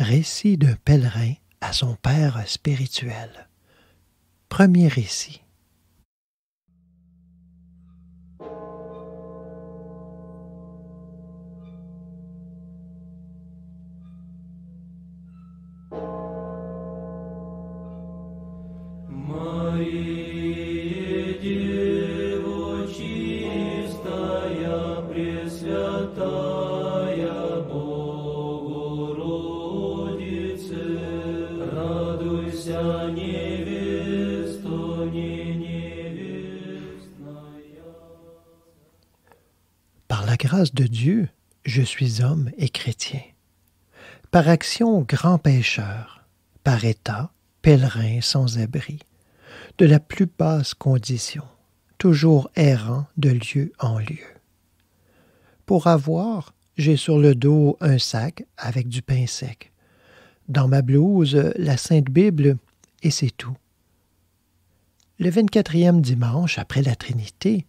Récit d'un pèlerin à son père spirituel. Premier récit. suis homme et chrétien. Par action, grand pêcheur. par état, pèlerin sans abri, de la plus basse condition, toujours errant de lieu en lieu. Pour avoir, j'ai sur le dos un sac avec du pain sec. Dans ma blouse, la Sainte Bible, et c'est tout. Le vingt-quatrième dimanche après la Trinité,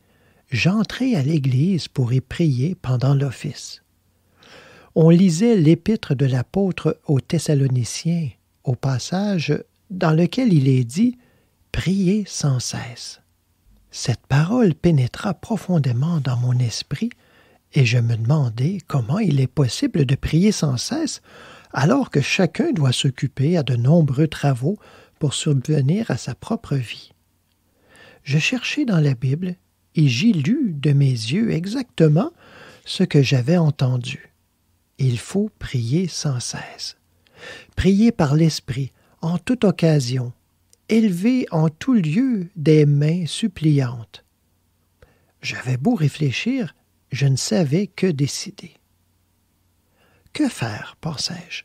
j'entrai à l'église pour y prier pendant l'office on lisait l'épître de l'apôtre aux Thessaloniciens, au passage dans lequel il est dit Priez sans cesse. Cette parole pénétra profondément dans mon esprit, et je me demandais comment il est possible de prier sans cesse alors que chacun doit s'occuper à de nombreux travaux pour subvenir à sa propre vie. Je cherchai dans la Bible et j'y lus de mes yeux exactement ce que j'avais entendu il faut prier sans cesse. Prier par l'Esprit, en toute occasion, élever en tout lieu des mains suppliantes. J'avais beau réfléchir, je ne savais que décider. Que faire, pensais-je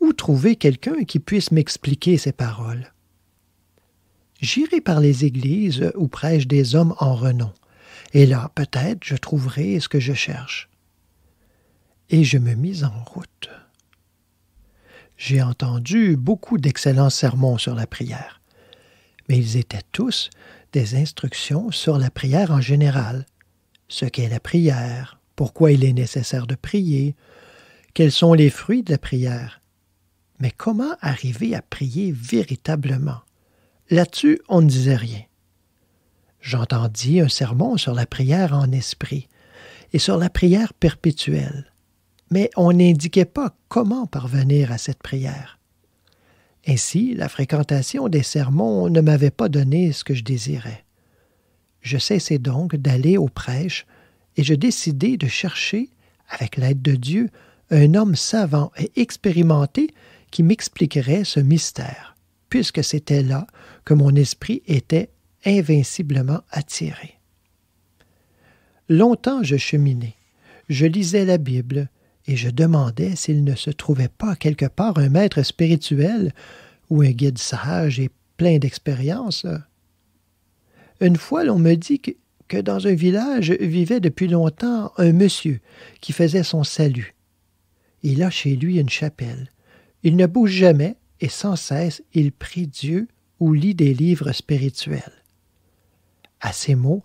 Où trouver quelqu'un qui puisse m'expliquer ces paroles J'irai par les églises où prêchent des hommes en renom, et là peut-être je trouverai ce que je cherche et je me mis en route. J'ai entendu beaucoup d'excellents sermons sur la prière, mais ils étaient tous des instructions sur la prière en général, ce qu'est la prière, pourquoi il est nécessaire de prier, quels sont les fruits de la prière. Mais comment arriver à prier véritablement Là-dessus, on ne disait rien. J'entendis un sermon sur la prière en esprit et sur la prière perpétuelle mais on n'indiquait pas comment parvenir à cette prière. Ainsi, la fréquentation des sermons ne m'avait pas donné ce que je désirais. Je cessai donc d'aller au prêche et je décidai de chercher, avec l'aide de Dieu, un homme savant et expérimenté qui m'expliquerait ce mystère, puisque c'était là que mon esprit était invinciblement attiré. Longtemps je cheminai, je lisais la Bible, et je demandais s'il ne se trouvait pas quelque part un maître spirituel ou un guide sage et plein d'expérience. Une fois, l'on me dit que, dans un village vivait depuis longtemps un monsieur qui faisait son salut. Il a chez lui une chapelle. Il ne bouge jamais et sans cesse il prie Dieu ou lit des livres spirituels. À ces mots,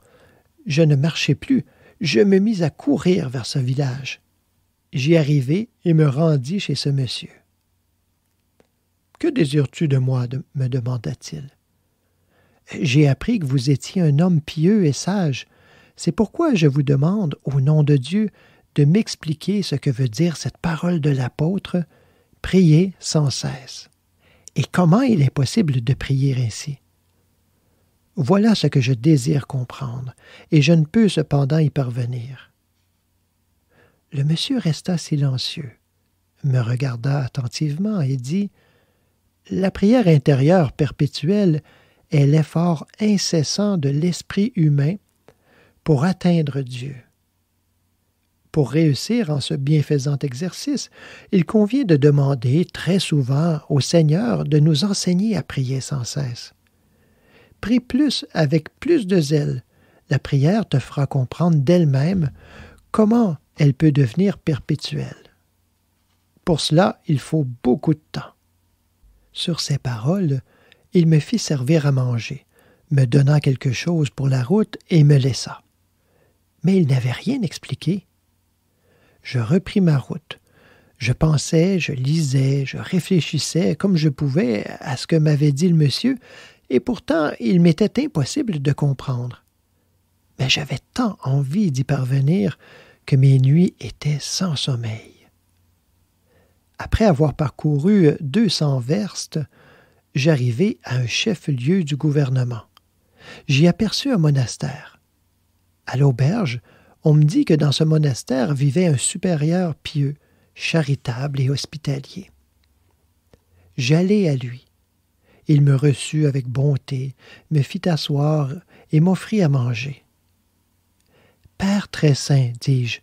je ne marchais plus, je me mis à courir vers ce village. J'y arrivai et me rendis chez ce monsieur. Que désires-tu de moi me demanda-t-il. J'ai appris que vous étiez un homme pieux et sage. C'est pourquoi je vous demande, au nom de Dieu, de m'expliquer ce que veut dire cette parole de l'apôtre Priez sans cesse. Et comment il est possible de prier ainsi Voilà ce que je désire comprendre, et je ne peux cependant y parvenir. Le monsieur resta silencieux, me regarda attentivement et dit La prière intérieure perpétuelle est l'effort incessant de l'esprit humain pour atteindre Dieu. Pour réussir en ce bienfaisant exercice, il convient de demander très souvent au Seigneur de nous enseigner à prier sans cesse. Prie plus avec plus de zèle. La prière te fera comprendre d'elle-même comment elle peut devenir perpétuelle. Pour cela, il faut beaucoup de temps. Sur ces paroles, il me fit servir à manger, me donna quelque chose pour la route et me laissa. Mais il n'avait rien expliqué. Je repris ma route. Je pensais, je lisais, je réfléchissais comme je pouvais à ce que m'avait dit le monsieur, et pourtant il m'était impossible de comprendre. Mais j'avais tant envie d'y parvenir que mes nuits étaient sans sommeil. Après avoir parcouru deux cents verstes, j'arrivai à un chef-lieu du gouvernement. J'y aperçus un monastère. À l'auberge, on me dit que dans ce monastère vivait un supérieur pieux, charitable et hospitalier. J'allai à lui. Il me reçut avec bonté, me fit asseoir et m'offrit à manger. Père très saint, dis-je,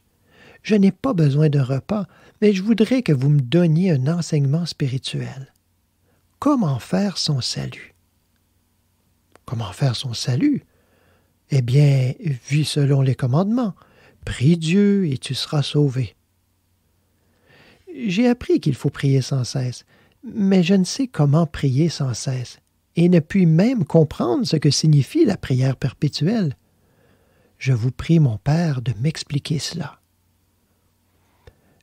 je n'ai pas besoin de repas, mais je voudrais que vous me donniez un enseignement spirituel. Comment faire son salut Comment faire son salut Eh bien, vis selon les commandements. Prie Dieu et tu seras sauvé. J'ai appris qu'il faut prier sans cesse, mais je ne sais comment prier sans cesse, et ne puis même comprendre ce que signifie la prière perpétuelle. Je vous prie, mon père, de m'expliquer cela.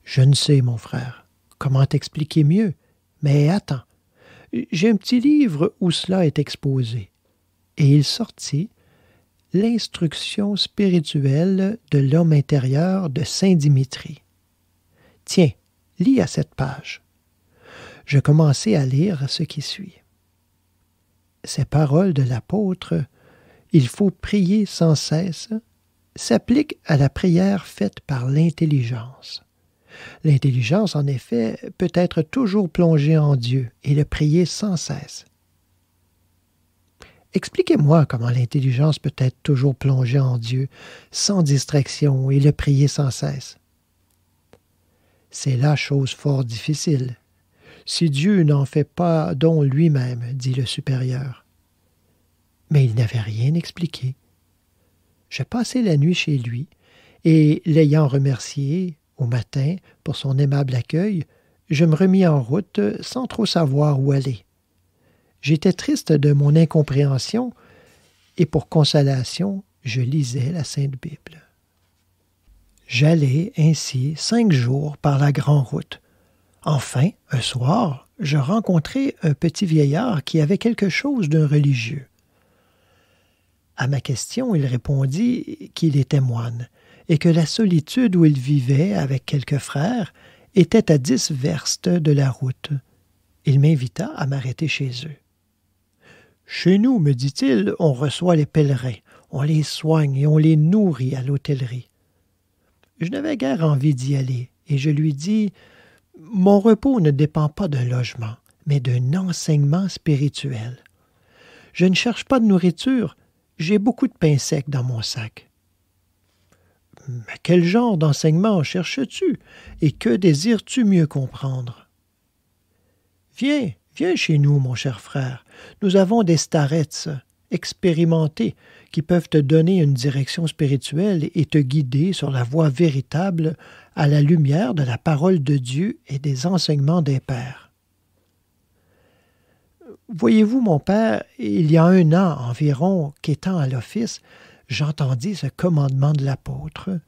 Je ne sais, mon frère, comment t'expliquer mieux, mais attends. J'ai un petit livre où cela est exposé. Et il sortit L'instruction spirituelle de l'homme intérieur de Saint Dimitri. Tiens, lis à cette page. Je commençai à lire ce qui suit. Ces paroles de l'apôtre Il faut prier sans cesse s'applique à la prière faite par l'intelligence. L'intelligence, en effet, peut être toujours plongée en Dieu et le prier sans cesse. Expliquez-moi comment l'intelligence peut être toujours plongée en Dieu, sans distraction et le prier sans cesse. C'est la chose fort difficile. Si Dieu n'en fait pas don lui-même, dit le supérieur. Mais il n'avait rien expliqué. Je passai la nuit chez lui, et l'ayant remercié, au matin, pour son aimable accueil, je me remis en route sans trop savoir où aller. J'étais triste de mon incompréhension, et pour consolation, je lisais la Sainte Bible. J'allai ainsi cinq jours par la grande route. Enfin, un soir, je rencontrai un petit vieillard qui avait quelque chose d'un religieux. À ma question, il répondit qu'il était moine, et que la solitude où il vivait avec quelques frères était à dix verstes de la route. Il m'invita à m'arrêter chez eux. Chez nous, me dit-il, on reçoit les pèlerins, on les soigne et on les nourrit à l'hôtellerie. Je n'avais guère envie d'y aller, et je lui dis Mon repos ne dépend pas d'un logement, mais d'un enseignement spirituel. Je ne cherche pas de nourriture, j'ai beaucoup de pain sec dans mon sac. Mais quel genre d'enseignement cherches-tu et que désires-tu mieux comprendre Viens, viens chez nous, mon cher frère. Nous avons des starets expérimentés qui peuvent te donner une direction spirituelle et te guider sur la voie véritable à la lumière de la parole de Dieu et des enseignements des pères. Voyez-vous, mon père, il y a un an environ, qu'étant à l'office, j'entendis ce commandement de l'apôtre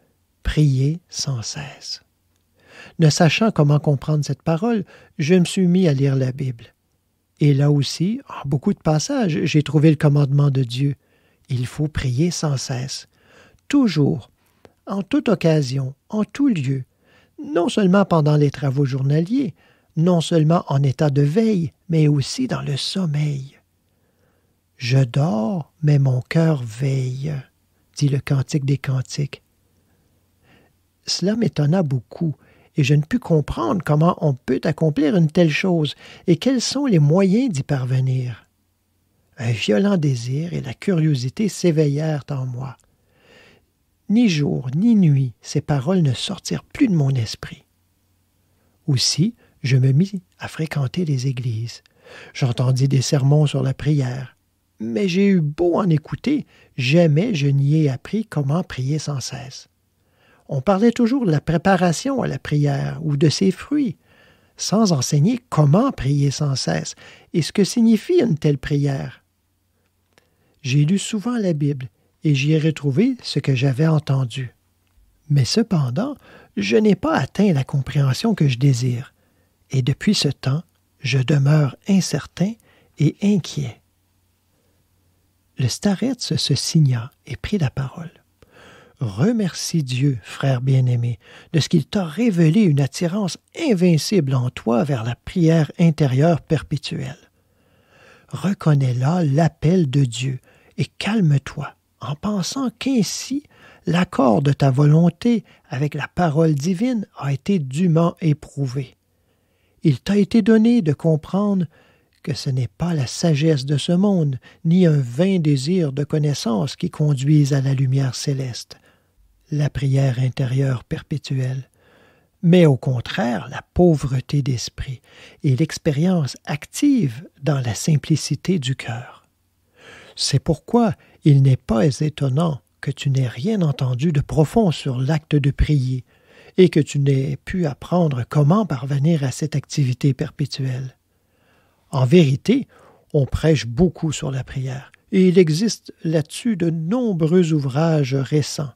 Priez sans cesse. Ne sachant comment comprendre cette parole, je me suis mis à lire la Bible. Et là aussi, en beaucoup de passages, j'ai trouvé le commandement de Dieu. Il faut prier sans cesse, toujours, en toute occasion, en tout lieu, non seulement pendant les travaux journaliers, non seulement en état de veille, mais aussi dans le sommeil. Je dors, mais mon cœur veille, dit le Cantique des Cantiques. Cela m'étonna beaucoup, et je ne pus comprendre comment on peut accomplir une telle chose, et quels sont les moyens d'y parvenir. Un violent désir et la curiosité s'éveillèrent en moi. Ni jour ni nuit, ces paroles ne sortirent plus de mon esprit. Aussi, je me mis à fréquenter les églises. J'entendis des sermons sur la prière, mais j'ai eu beau en écouter, jamais je n'y ai appris comment prier sans cesse. On parlait toujours de la préparation à la prière ou de ses fruits, sans enseigner comment prier sans cesse et ce que signifie une telle prière. J'ai lu souvent la Bible et j'y ai retrouvé ce que j'avais entendu. Mais cependant, je n'ai pas atteint la compréhension que je désire et depuis ce temps, je demeure incertain et inquiet. Le Staretz se signa et prit la parole. Remercie Dieu, frère bien-aimé, de ce qu'il t'a révélé une attirance invincible en toi vers la prière intérieure perpétuelle. Reconnais là l'appel de Dieu et calme-toi en pensant qu'ainsi l'accord de ta volonté avec la parole divine a été dûment éprouvé. Il t'a été donné de comprendre que ce n'est pas la sagesse de ce monde, ni un vain désir de connaissance qui conduisent à la lumière céleste, la prière intérieure perpétuelle, mais au contraire la pauvreté d'esprit et l'expérience active dans la simplicité du cœur. C'est pourquoi il n'est pas étonnant que tu n'aies rien entendu de profond sur l'acte de prier, et que tu n'aies pu apprendre comment parvenir à cette activité perpétuelle. En vérité, on prêche beaucoup sur la prière, et il existe là-dessus de nombreux ouvrages récents.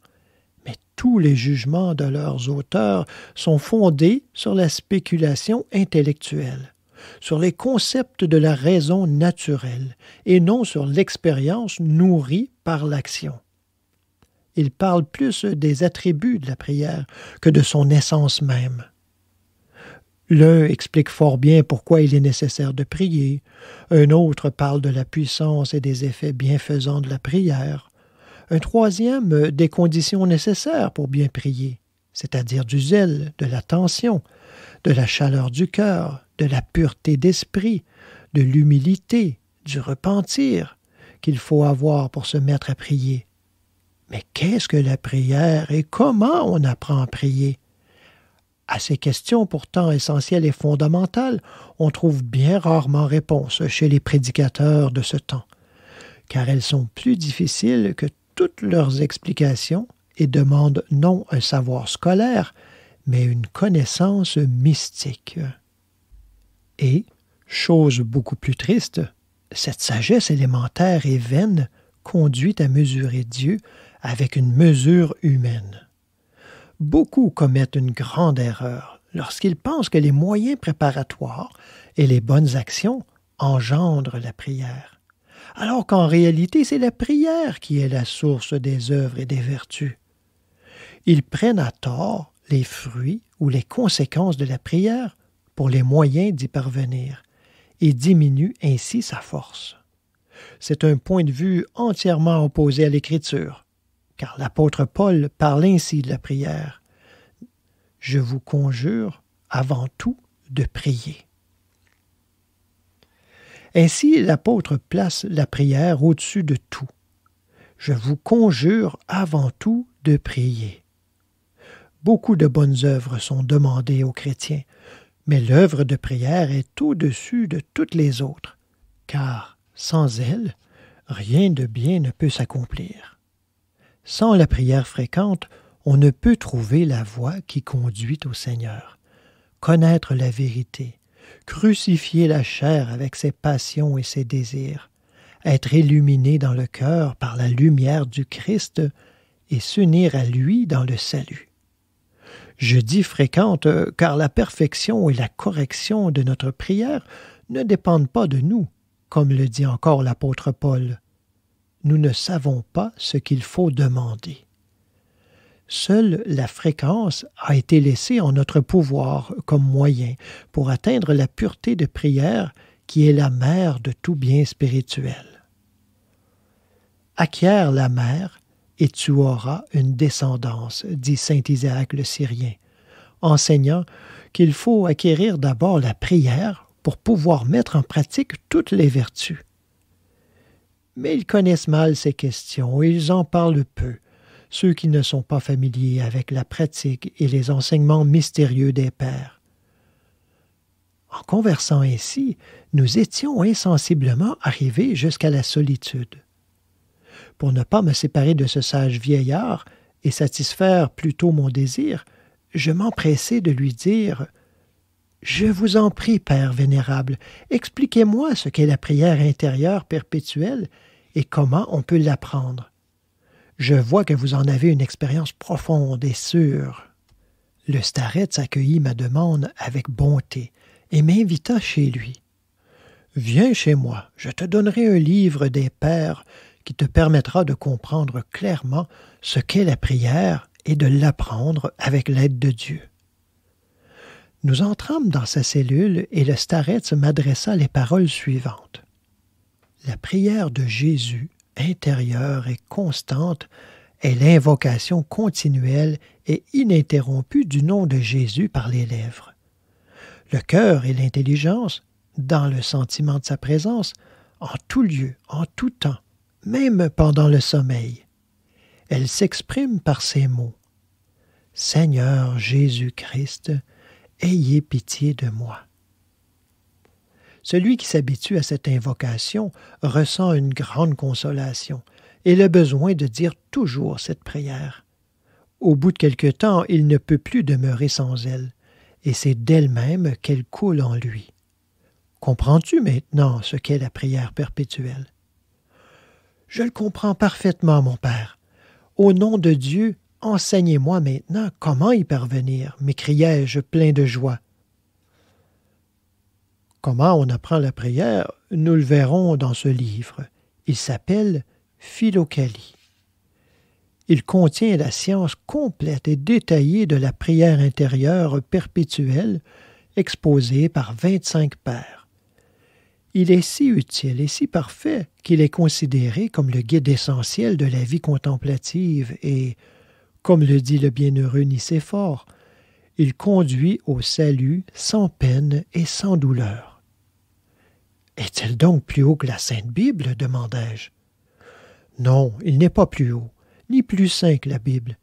Mais tous les jugements de leurs auteurs sont fondés sur la spéculation intellectuelle, sur les concepts de la raison naturelle, et non sur l'expérience nourrie par l'action il parle plus des attributs de la prière que de son essence même. L'un explique fort bien pourquoi il est nécessaire de prier, un autre parle de la puissance et des effets bienfaisants de la prière, un troisième des conditions nécessaires pour bien prier, c'est-à-dire du zèle, de l'attention, de la chaleur du cœur, de la pureté d'esprit, de l'humilité, du repentir qu'il faut avoir pour se mettre à prier. Mais qu'est-ce que la prière et comment on apprend à prier À ces questions pourtant essentielles et fondamentales, on trouve bien rarement réponse chez les prédicateurs de ce temps, car elles sont plus difficiles que toutes leurs explications et demandent non un savoir scolaire, mais une connaissance mystique. Et, chose beaucoup plus triste, cette sagesse élémentaire et vaine conduit à mesurer Dieu avec une mesure humaine. Beaucoup commettent une grande erreur lorsqu'ils pensent que les moyens préparatoires et les bonnes actions engendrent la prière, alors qu'en réalité c'est la prière qui est la source des œuvres et des vertus. Ils prennent à tort les fruits ou les conséquences de la prière pour les moyens d'y parvenir, et diminuent ainsi sa force. C'est un point de vue entièrement opposé à l'Écriture, car l'apôtre Paul parle ainsi de la prière. Je vous conjure avant tout de prier. Ainsi, l'apôtre place la prière au-dessus de tout. Je vous conjure avant tout de prier. Beaucoup de bonnes œuvres sont demandées aux chrétiens, mais l'œuvre de prière est au-dessus de toutes les autres, car sans elle, rien de bien ne peut s'accomplir. Sans la prière fréquente, on ne peut trouver la voie qui conduit au Seigneur. Connaître la vérité, crucifier la chair avec ses passions et ses désirs, être illuminé dans le cœur par la lumière du Christ et s'unir à lui dans le salut. Je dis fréquente car la perfection et la correction de notre prière ne dépendent pas de nous, comme le dit encore l'apôtre Paul nous ne savons pas ce qu'il faut demander. Seule la fréquence a été laissée en notre pouvoir comme moyen pour atteindre la pureté de prière qui est la mère de tout bien spirituel. Acquière la mère, et tu auras une descendance, dit saint Isaac le Syrien, enseignant qu'il faut acquérir d'abord la prière pour pouvoir mettre en pratique toutes les vertus mais ils connaissent mal ces questions et ils en parlent peu, ceux qui ne sont pas familiers avec la pratique et les enseignements mystérieux des pères. En conversant ainsi, nous étions insensiblement arrivés jusqu'à la solitude. Pour ne pas me séparer de ce sage vieillard et satisfaire plutôt mon désir, je m'empressai de lui dire Je vous en prie, Père vénérable, expliquez-moi ce qu'est la prière intérieure perpétuelle et comment on peut l'apprendre. Je vois que vous en avez une expérience profonde et sûre. Le Staretz accueillit ma demande avec bonté et m'invita chez lui. Viens chez moi, je te donnerai un livre des pères qui te permettra de comprendre clairement ce qu'est la prière et de l'apprendre avec l'aide de Dieu. Nous entrâmes dans sa cellule et le Staretz m'adressa les paroles suivantes. La prière de Jésus, intérieure et constante, est l'invocation continuelle et ininterrompue du nom de Jésus par les lèvres. Le cœur et l'intelligence, dans le sentiment de sa présence, en tout lieu, en tout temps, même pendant le sommeil. Elle s'exprime par ces mots. Seigneur Jésus-Christ, ayez pitié de moi. Celui qui s'habitue à cette invocation ressent une grande consolation et le besoin de dire toujours cette prière. Au bout de quelque temps, il ne peut plus demeurer sans elle, et c'est d'elle-même qu'elle coule en lui. Comprends-tu maintenant ce qu'est la prière perpétuelle Je le comprends parfaitement, mon Père. Au nom de Dieu, enseignez-moi maintenant comment y parvenir, m'écriai-je plein de joie. Comment on apprend la prière, nous le verrons dans ce livre. Il s'appelle Philocalie. Il contient la science complète et détaillée de la prière intérieure perpétuelle exposée par 25 pères. Il est si utile et si parfait qu'il est considéré comme le guide essentiel de la vie contemplative et, comme le dit le bienheureux Nicéphore, il conduit au salut sans peine et sans douleur. Est-il donc plus haut que la Sainte Bible demandai-je. Non, il n'est pas plus haut, ni plus saint que la Bible,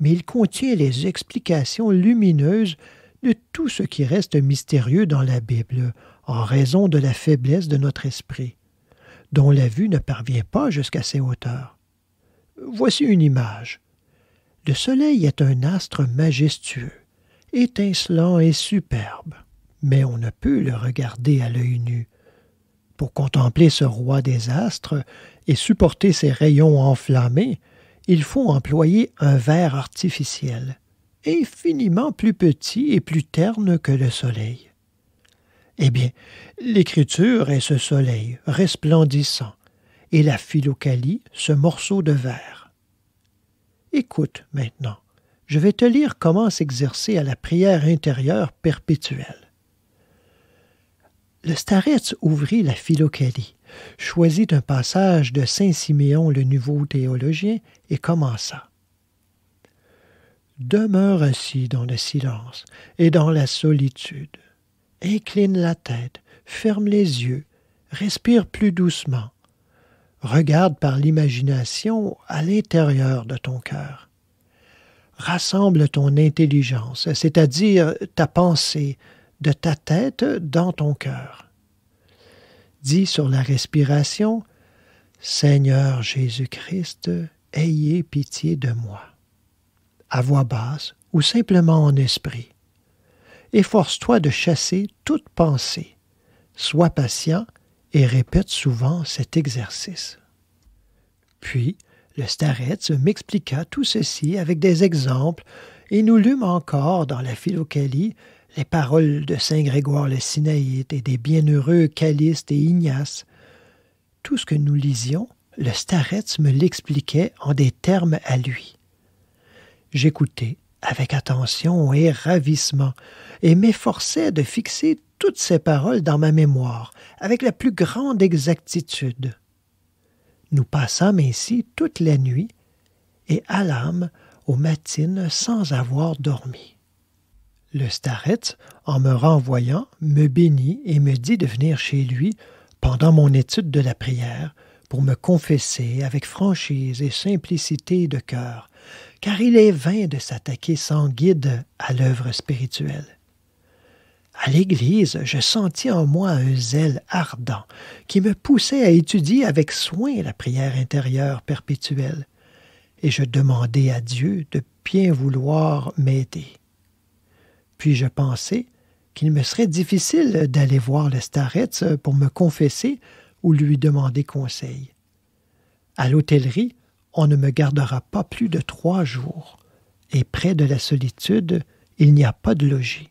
mais il contient les explications lumineuses de tout ce qui reste mystérieux dans la Bible, en raison de la faiblesse de notre esprit, dont la vue ne parvient pas jusqu'à ses hauteurs. Voici une image. Le Soleil est un astre majestueux, étincelant et superbe, mais on ne peut le regarder à l'œil nu, pour contempler ce roi des astres et supporter ses rayons enflammés, il faut employer un verre artificiel, infiniment plus petit et plus terne que le soleil. Eh bien, l'écriture est ce soleil resplendissant, et la philocalie ce morceau de verre. Écoute maintenant, je vais te lire comment s'exercer à la prière intérieure perpétuelle. Le Staretz ouvrit la Philokalie, choisit un passage de saint Siméon le nouveau théologien et commença. Demeure ainsi dans le silence et dans la solitude. Incline la tête, ferme les yeux, respire plus doucement. Regarde par l'imagination à l'intérieur de ton cœur. Rassemble ton intelligence, c'est-à-dire ta pensée, de ta tête dans ton cœur. Dis sur la respiration, Seigneur Jésus-Christ, ayez pitié de moi. À voix basse ou simplement en esprit. Efforce-toi de chasser toute pensée. Sois patient et répète souvent cet exercice. Puis, le Staretz m'expliqua tout ceci avec des exemples et nous lûmes encore dans la philocalie les paroles de saint Grégoire le Sinaïte et des bienheureux Caliste et Ignace. Tout ce que nous lisions, le Starets me l'expliquait en des termes à lui. J'écoutais avec attention et ravissement, et m'efforçais de fixer toutes ces paroles dans ma mémoire avec la plus grande exactitude. Nous passâmes ainsi toute la nuit et allâmes aux matines sans avoir dormi. Le Starret, en me renvoyant, me bénit et me dit de venir chez lui pendant mon étude de la prière pour me confesser avec franchise et simplicité de cœur, car il est vain de s'attaquer sans guide à l'œuvre spirituelle. À l'Église, je sentis en moi un zèle ardent qui me poussait à étudier avec soin la prière intérieure perpétuelle, et je demandai à Dieu de bien vouloir m'aider. Puis je pensais qu'il me serait difficile d'aller voir le Staretz euh, pour me confesser ou lui demander conseil. À l'hôtellerie, on ne me gardera pas plus de trois jours, et près de la solitude, il n'y a pas de logis.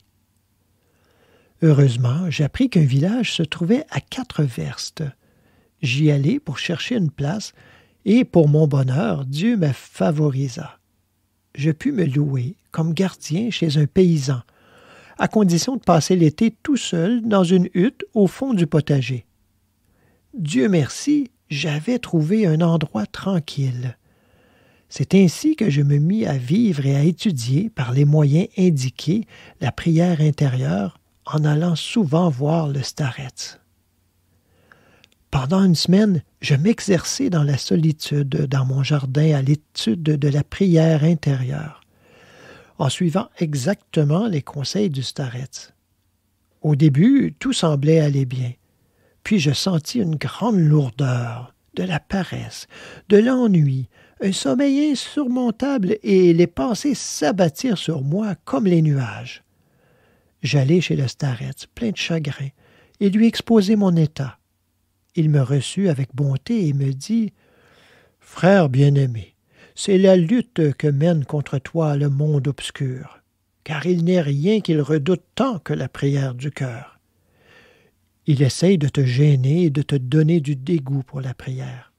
Heureusement, j'appris qu'un village se trouvait à quatre verstes. J'y allai pour chercher une place, et pour mon bonheur, Dieu me favorisa. Je pus me louer comme gardien chez un paysan, à condition de passer l'été tout seul dans une hutte au fond du potager. Dieu merci, j'avais trouvé un endroit tranquille. C'est ainsi que je me mis à vivre et à étudier, par les moyens indiqués, la prière intérieure, en allant souvent voir le Staretz. Pendant une semaine, je m'exerçais dans la solitude, dans mon jardin, à l'étude de la prière intérieure en suivant exactement les conseils du Starets. Au début, tout semblait aller bien. Puis je sentis une grande lourdeur, de la paresse, de l'ennui, un sommeil insurmontable et les pensées s'abattirent sur moi comme les nuages. J'allai chez le Staretz, plein de chagrin, et lui exposai mon état. Il me reçut avec bonté et me dit Frère bien-aimé, c'est la lutte que mène contre toi le monde obscur, car il n'est rien qu'il redoute tant que la prière du cœur. Il essaye de te gêner et de te donner du dégoût pour la prière.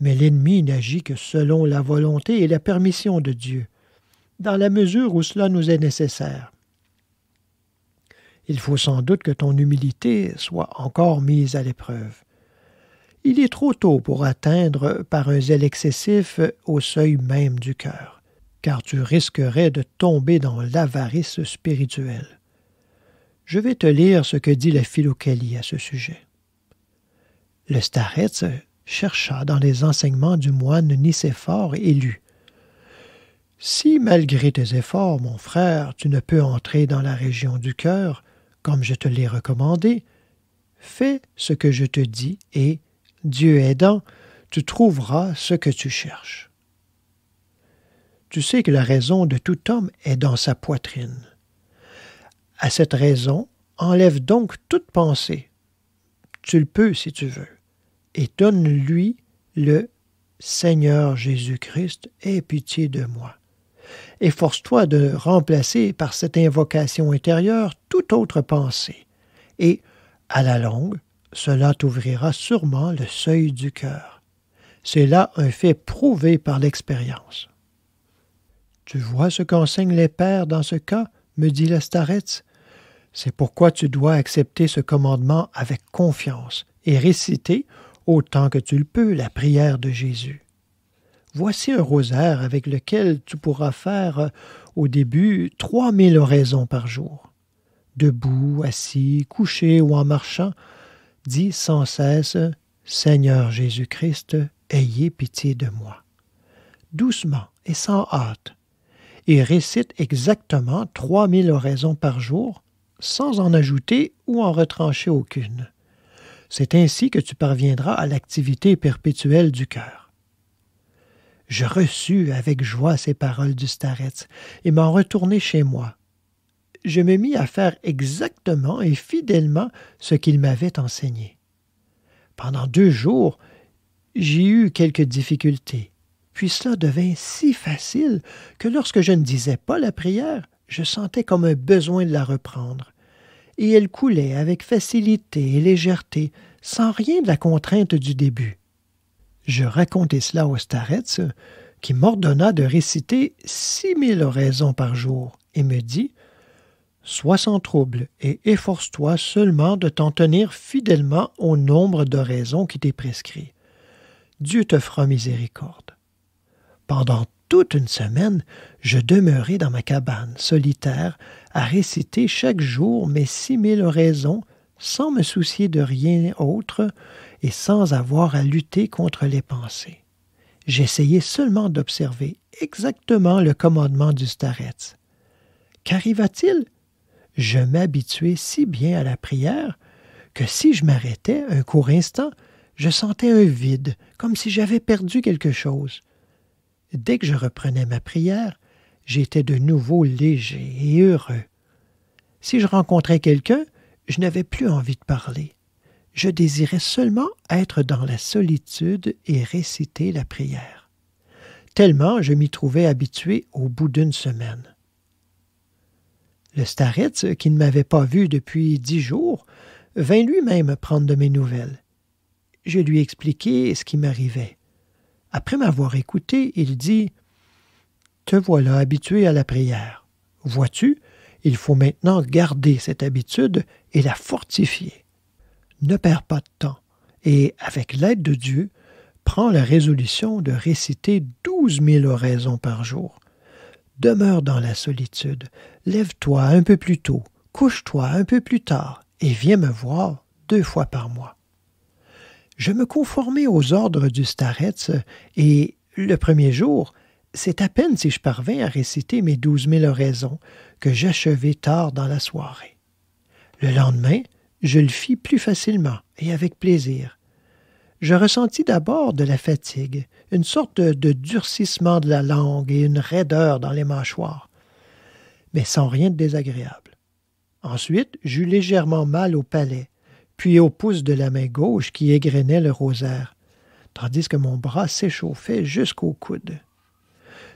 Mais l'ennemi n'agit que selon la volonté et la permission de Dieu, dans la mesure où cela nous est nécessaire. Il faut sans doute que ton humilité soit encore mise à l'épreuve il est trop tôt pour atteindre par un zèle excessif au seuil même du cœur, car tu risquerais de tomber dans l'avarice spirituelle. Je vais te lire ce que dit la Philokalie à ce sujet. Le Staretz chercha dans les enseignements du moine Nicéphore et lut Si, malgré tes efforts, mon frère, tu ne peux entrer dans la région du cœur, comme je te l'ai recommandé, fais ce que je te dis et Dieu aidant, tu trouveras ce que tu cherches. Tu sais que la raison de tout homme est dans sa poitrine. À cette raison, enlève donc toute pensée. Tu le peux si tu veux. Et donne-lui le Seigneur Jésus-Christ, aie pitié de moi. Efforce-toi de remplacer par cette invocation intérieure toute autre pensée, et, à la longue, cela t'ouvrira sûrement le seuil du cœur. C'est là un fait prouvé par l'expérience. Tu vois ce qu'enseignent les pères dans ce cas, me dit l'Astaretz. C'est pourquoi tu dois accepter ce commandement avec confiance et réciter, autant que tu le peux, la prière de Jésus. Voici un rosaire avec lequel tu pourras faire euh, au début trois mille oraisons par jour. Debout, assis, couché ou en marchant, « Dis sans cesse Seigneur Jésus-Christ, ayez pitié de moi, doucement et sans hâte, et récite exactement trois mille oraisons par jour, sans en ajouter ou en retrancher aucune. C'est ainsi que tu parviendras à l'activité perpétuelle du cœur. Je reçus avec joie ces paroles du Staretz et m'en retournai chez moi, je me mis à faire exactement et fidèlement ce qu'il m'avait enseigné. Pendant deux jours, j'y eus quelques difficultés, puis cela devint si facile que lorsque je ne disais pas la prière, je sentais comme un besoin de la reprendre, et elle coulait avec facilité et légèreté, sans rien de la contrainte du début. Je racontai cela au Staretz, qui m'ordonna de réciter six mille oraisons par jour, et me dit Sois sans trouble et efforce-toi seulement de t'en tenir fidèlement au nombre de raisons qui t'est prescrit. Dieu te fera miséricorde. Pendant toute une semaine, je demeurai dans ma cabane, solitaire, à réciter chaque jour mes six mille raisons sans me soucier de rien autre et sans avoir à lutter contre les pensées. J'essayai seulement d'observer exactement le commandement du Staretz. Qu'arriva-t-il je m'habituais si bien à la prière que si je m'arrêtais un court instant, je sentais un vide, comme si j'avais perdu quelque chose. Dès que je reprenais ma prière, j'étais de nouveau léger et heureux. Si je rencontrais quelqu'un, je n'avais plus envie de parler. Je désirais seulement être dans la solitude et réciter la prière. Tellement je m'y trouvais habitué au bout d'une semaine. Le euh, qui ne m'avait pas vu depuis dix jours, vint lui-même prendre de mes nouvelles. Je lui expliquai ce qui m'arrivait. Après m'avoir écouté, il dit Te voilà habitué à la prière. Vois-tu, il faut maintenant garder cette habitude et la fortifier. Ne perds pas de temps et, avec l'aide de Dieu, prends la résolution de réciter douze mille oraisons par jour. Demeure dans la solitude, Lève-toi un peu plus tôt, couche-toi un peu plus tard, et viens me voir deux fois par mois. Je me conformai aux ordres du Staretz, et le premier jour, c'est à peine si je parvins à réciter mes douze mille oraisons que j'achevais tard dans la soirée. Le lendemain, je le fis plus facilement et avec plaisir. Je ressentis d'abord de la fatigue, une sorte de durcissement de la langue et une raideur dans les mâchoires mais sans rien de désagréable. Ensuite, j'eus légèrement mal au palais, puis au pouce de la main gauche qui égrenait le rosaire, tandis que mon bras s'échauffait jusqu'au coude,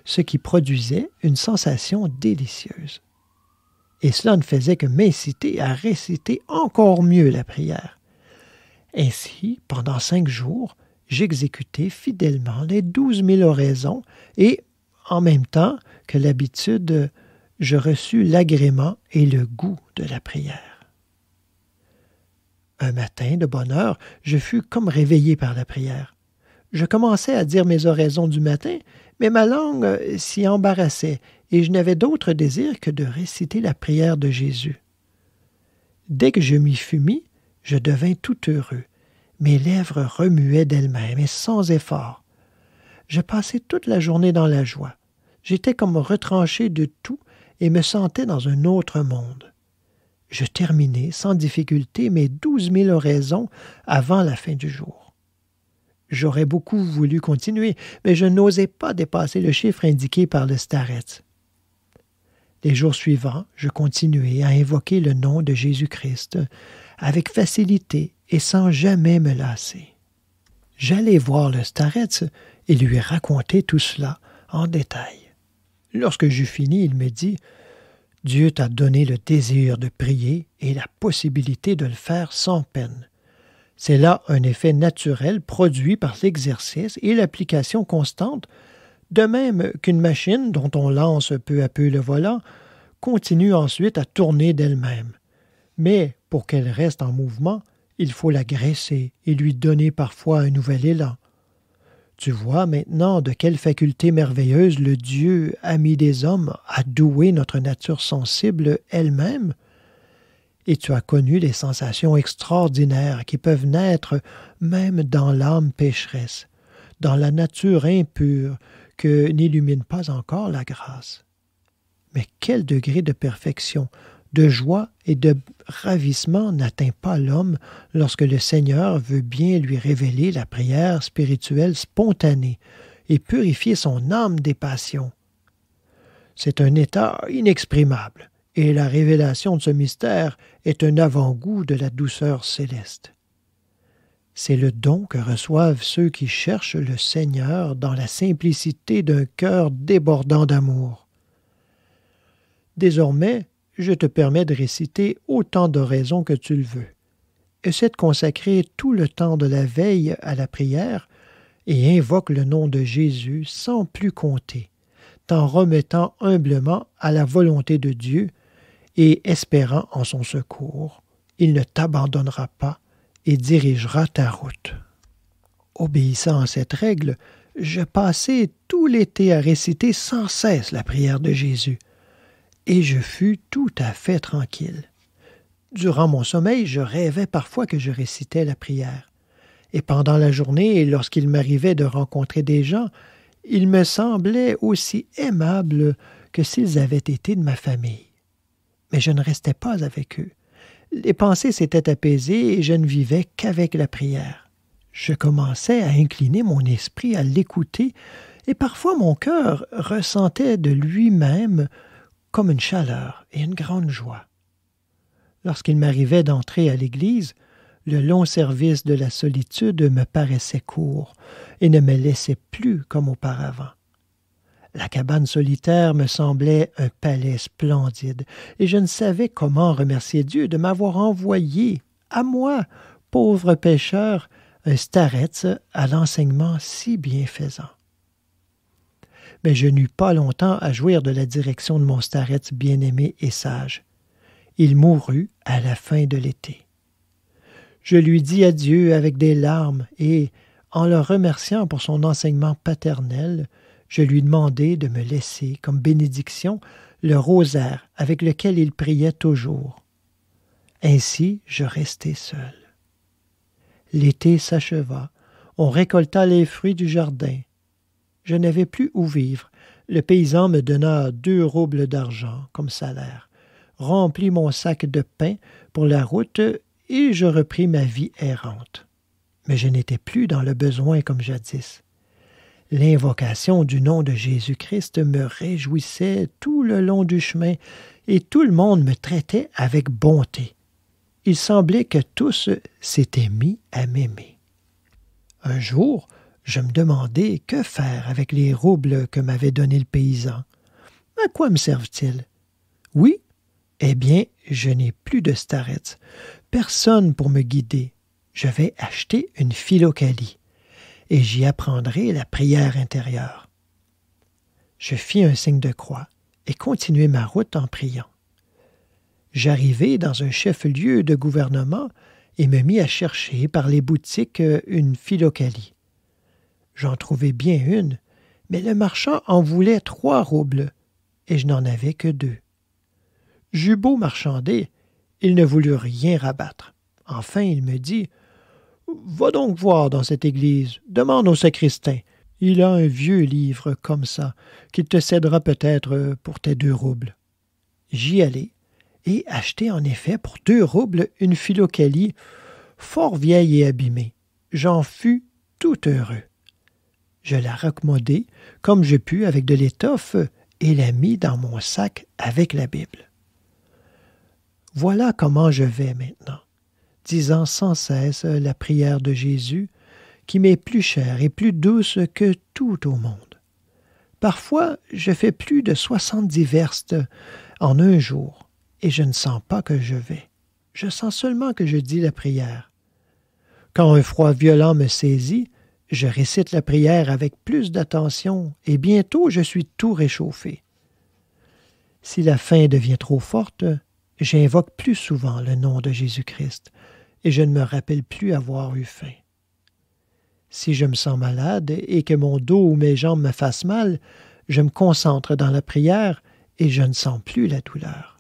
ce qui produisait une sensation délicieuse. Et cela ne faisait que m'inciter à réciter encore mieux la prière. Ainsi, pendant cinq jours, j'exécutai fidèlement les douze mille oraisons et, en même temps que l'habitude, je reçus l'agrément et le goût de la prière. Un matin, de bonne heure, je fus comme réveillé par la prière. Je commençai à dire mes oraisons du matin, mais ma langue euh, s'y embarrassait, et je n'avais d'autre désir que de réciter la prière de Jésus. Dès que je m'y fus mis, je devins tout heureux. Mes lèvres remuaient d'elles-mêmes et sans effort. Je passai toute la journée dans la joie. J'étais comme retranché de tout et me sentais dans un autre monde. Je terminai sans difficulté mes douze mille oraisons avant la fin du jour. J'aurais beaucoup voulu continuer, mais je n'osais pas dépasser le chiffre indiqué par le staret. Les jours suivants, je continuai à invoquer le nom de Jésus-Christ avec facilité et sans jamais me lasser. J'allais voir le Staretz et lui raconter tout cela en détail. Lorsque j'eus fini, il me dit Dieu t'a donné le désir de prier et la possibilité de le faire sans peine. C'est là un effet naturel produit par l'exercice et l'application constante, de même qu'une machine dont on lance peu à peu le volant continue ensuite à tourner d'elle-même. Mais pour qu'elle reste en mouvement, il faut la graisser et lui donner parfois un nouvel élan. Tu vois maintenant de quelle faculté merveilleuse le Dieu, ami des hommes, a doué notre nature sensible elle-même. Et tu as connu les sensations extraordinaires qui peuvent naître même dans l'âme pécheresse, dans la nature impure que n'illumine pas encore la grâce. Mais quel degré de perfection de joie et de ravissement n'atteint pas l'homme lorsque le Seigneur veut bien lui révéler la prière spirituelle spontanée et purifier son âme des passions. C'est un état inexprimable, et la révélation de ce mystère est un avant-goût de la douceur céleste. C'est le don que reçoivent ceux qui cherchent le Seigneur dans la simplicité d'un cœur débordant d'amour. Désormais, je te permets de réciter autant de raisons que tu le veux. Essaie de consacrer tout le temps de la veille à la prière et invoque le nom de Jésus sans plus compter, t'en remettant humblement à la volonté de Dieu et espérant en son secours. Il ne t'abandonnera pas et dirigera ta route. Obéissant à cette règle, je passai tout l'été à réciter sans cesse la prière de Jésus, et je fus tout à fait tranquille. Durant mon sommeil, je rêvais parfois que je récitais la prière. Et pendant la journée, lorsqu'il m'arrivait de rencontrer des gens, ils me semblaient aussi aimables que s'ils avaient été de ma famille. Mais je ne restais pas avec eux. Les pensées s'étaient apaisées et je ne vivais qu'avec la prière. Je commençais à incliner mon esprit à l'écouter, et parfois mon cœur ressentait de lui-même comme une chaleur et une grande joie. Lorsqu'il m'arrivait d'entrer à l'église, le long service de la solitude me paraissait court et ne me laissait plus comme auparavant. La cabane solitaire me semblait un palais splendide, et je ne savais comment remercier Dieu de m'avoir envoyé, à moi, pauvre pêcheur, un staretz à l'enseignement si bienfaisant mais je n'eus pas longtemps à jouir de la direction de mon staret bien-aimé et sage. Il mourut à la fin de l'été. Je lui dis adieu avec des larmes et, en le remerciant pour son enseignement paternel, je lui demandai de me laisser, comme bénédiction, le rosaire avec lequel il priait toujours. Ainsi je restai seul. L'été s'acheva, on récolta les fruits du jardin, je n'avais plus où vivre. Le paysan me donna deux roubles d'argent comme salaire, remplit mon sac de pain pour la route et je repris ma vie errante. Mais je n'étais plus dans le besoin comme jadis. L'invocation du nom de Jésus-Christ me réjouissait tout le long du chemin, et tout le monde me traitait avec bonté. Il semblait que tous s'étaient mis à m'aimer. Un jour, je me demandais que faire avec les roubles que m'avait donné le paysan. À quoi me servent-ils Oui Eh bien, je n'ai plus de starets, personne pour me guider. Je vais acheter une philocalie et j'y apprendrai la prière intérieure. Je fis un signe de croix et continuai ma route en priant. J'arrivai dans un chef-lieu de gouvernement et me mis à chercher par les boutiques une philocalie. J'en trouvai bien une, mais le marchand en voulait trois roubles, et je n'en avais que deux. J'eus beau marchander, il ne voulut rien rabattre. Enfin, il me dit Va donc voir dans cette église, demande au sacristain. Il a un vieux livre comme ça, qu'il te cédera peut-être pour tes deux roubles. J'y allai, et achetai en effet pour deux roubles une philocalie fort vieille et abîmée. J'en fus tout heureux. Je la raccommodai comme je pus avec de l'étoffe et la mis dans mon sac avec la Bible. Voilà comment je vais maintenant, disant sans cesse la prière de Jésus, qui m'est plus chère et plus douce que tout au monde. Parfois, je fais plus de soixante-dix verstes en un jour, et je ne sens pas que je vais. Je sens seulement que je dis la prière. Quand un froid violent me saisit, je récite la prière avec plus d'attention et bientôt je suis tout réchauffé. Si la faim devient trop forte, j'invoque plus souvent le nom de Jésus-Christ et je ne me rappelle plus avoir eu faim. Si je me sens malade et que mon dos ou mes jambes me fassent mal, je me concentre dans la prière et je ne sens plus la douleur.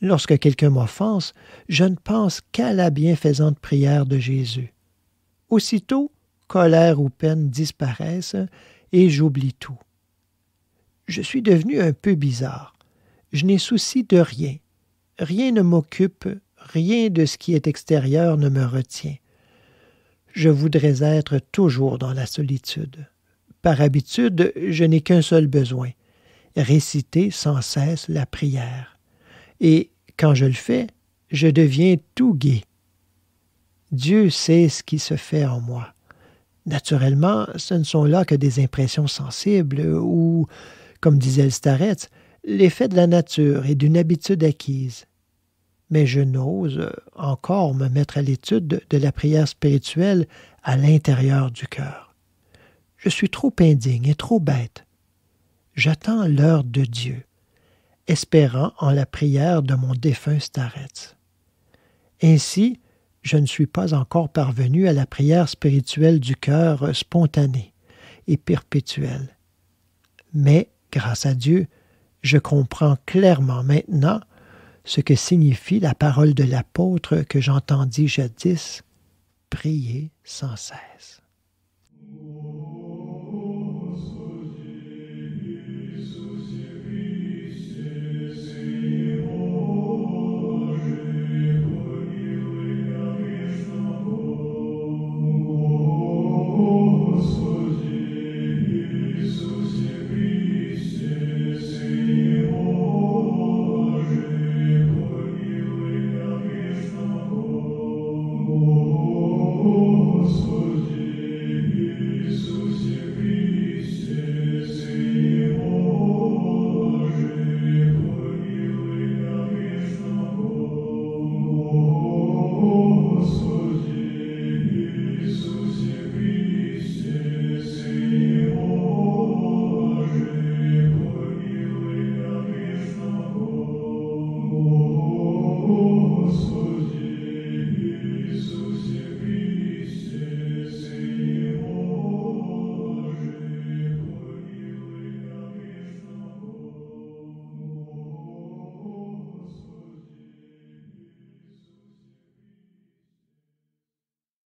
Lorsque quelqu'un m'offense, je ne pense qu'à la bienfaisante prière de Jésus. Aussitôt, colère ou peine disparaissent et j'oublie tout. Je suis devenu un peu bizarre. Je n'ai souci de rien. Rien ne m'occupe, rien de ce qui est extérieur ne me retient. Je voudrais être toujours dans la solitude. Par habitude, je n'ai qu'un seul besoin réciter sans cesse la prière. Et quand je le fais, je deviens tout gai. Dieu sait ce qui se fait en moi. Naturellement, ce ne sont là que des impressions sensibles ou, comme disait Staretz, l'effet de la nature et d'une habitude acquise. Mais je n'ose encore me mettre à l'étude de la prière spirituelle à l'intérieur du cœur. Je suis trop indigne et trop bête. J'attends l'heure de Dieu, espérant en la prière de mon défunt Staretz. Ainsi, je ne suis pas encore parvenu à la prière spirituelle du cœur spontanée et perpétuelle. Mais, grâce à Dieu, je comprends clairement maintenant ce que signifie la parole de l'apôtre que j'entendis jadis, prier sans cesse.